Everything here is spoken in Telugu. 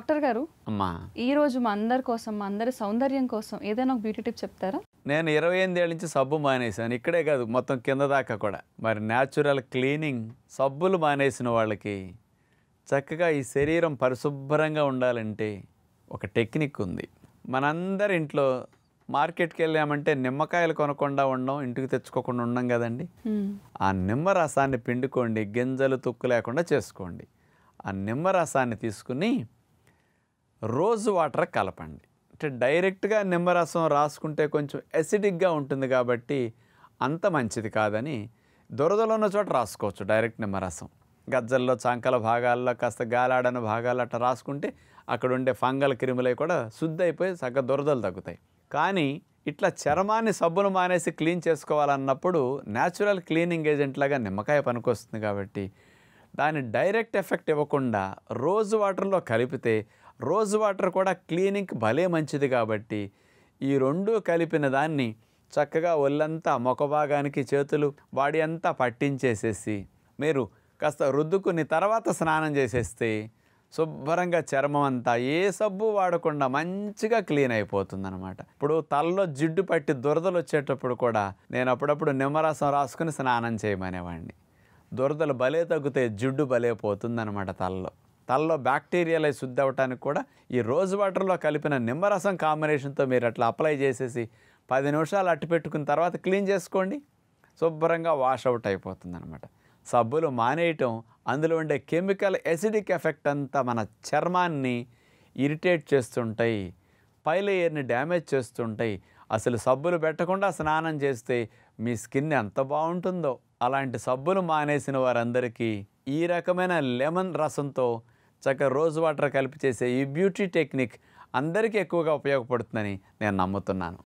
డాక్టర్ గారు అమ్మా ఈ రోజు మా అందరి కోసం మా అందరి సౌందర్యం కోసం ఏదైనా ఒక బ్యూటీ టిప్ చెప్తారా నేను ఇరవై ఎనిమిది ఏళ్ళ నుంచి సబ్బు మానేసాను ఇక్కడే కాదు మొత్తం కింద దాకా కూడా మరి న్యాచురల్ క్లీనింగ్ సబ్బులు మానేసిన వాళ్ళకి చక్కగా ఈ శరీరం పరిశుభ్రంగా ఉండాలంటే ఒక టెక్నిక్ ఉంది మనందరి ఇంట్లో మార్కెట్కి వెళ్ళామంటే నిమ్మకాయలు కొనకుండా ఉండం ఇంటికి తెచ్చుకోకుండా ఉండం కదండి ఆ నిమ్మ రసాన్ని పిండుకోండి గింజలు తుక్కు లేకుండా చేసుకోండి ఆ నిమ్మ రసాన్ని తీసుకుని రోజు వాటర్ కలపండి అంటే డైరెక్ట్గా నిమ్మరసం రాసుకుంటే కొంచెం ఎసిడిక్గా ఉంటుంది కాబట్టి అంత మంచిది కాదని దురదలో ఉన్న చోట రాసుకోవచ్చు డైరెక్ట్ నిమ్మరసం గజ్జల్లో చాంకల భాగాల్లో కాస్త గాలాడన భాగాలు అట్లా రాసుకుంటే అక్కడ ఉండే ఫంగల్ క్రిములై కూడా శుద్ధి అయిపోయి సగ దురదలు తగ్గుతాయి కానీ ఇట్లా చర్మాన్ని సబ్బును మానేసి క్లీన్ చేసుకోవాలన్నప్పుడు న్యాచురల్ క్లీనింగ్ ఏజెంట్ లాగా నిమ్మకాయ పనికొస్తుంది కాబట్టి దాని డైరెక్ట్ ఎఫెక్ట్ ఇవ్వకుండా రోజు వాటర్లో కలిపితే రోజు వాటర్ కూడా క్లీనింగ్ భలే మంచిది కాబట్టి ఈ రెండు కలిపిన దాన్ని చక్కగా ఒళ్ళంతా భాగానికి చేతులు వాడి అంతా పట్టించేసేసి మీరు కాస్త రుద్దుకుని తర్వాత స్నానం చేసేస్తే శుభ్రంగా చర్మం అంతా ఏ సబ్బు వాడకుండా మంచిగా క్లీన్ అయిపోతుందనమాట ఇప్పుడు తలలో జిడ్డు పట్టి దురదలు వచ్చేటప్పుడు కూడా నేను అప్పుడప్పుడు నిమ్మరసం రాసుకుని స్నానం చేయమనేవాడిని దురదలు భలే తగ్గితే జిడ్డు భలే పోతుందనమాట తలలో తలలో బ్యాక్టీరియాలు శుద్ధి అవ్వటానికి కూడా ఈ రోజు వాటర్లో కలిపిన నిమ్మరసం కాంబినేషన్తో మీరు అట్లా అప్లై చేసేసి పది నిమిషాలు అట్టు పెట్టుకున్న తర్వాత క్లీన్ చేసుకోండి శుభ్రంగా వాష్ అవుట్ అయిపోతుంది అనమాట సబ్బులు మానేయటం అందులో ఉండే కెమికల్ ఎసిడిక్ ఎఫెక్ట్ అంతా మన చర్మాన్ని ఇరిటేట్ చేస్తుంటాయి పై డ్యామేజ్ చేస్తుంటాయి అసలు సబ్బులు పెట్టకుండా స్నానం చేస్తే మీ స్కిన్ ఎంత బాగుంటుందో అలాంటి సబ్బులు మానేసిన వారందరికీ ఈ రకమైన లెమన్ రసంతో చక్కగా రోజ్ వాటర్ కలిపి చేసే ఈ బ్యూటీ టెక్నిక్ అందరికీ ఎక్కువగా ఉపయోగపడుతుందని నేను నమ్ముతున్నాను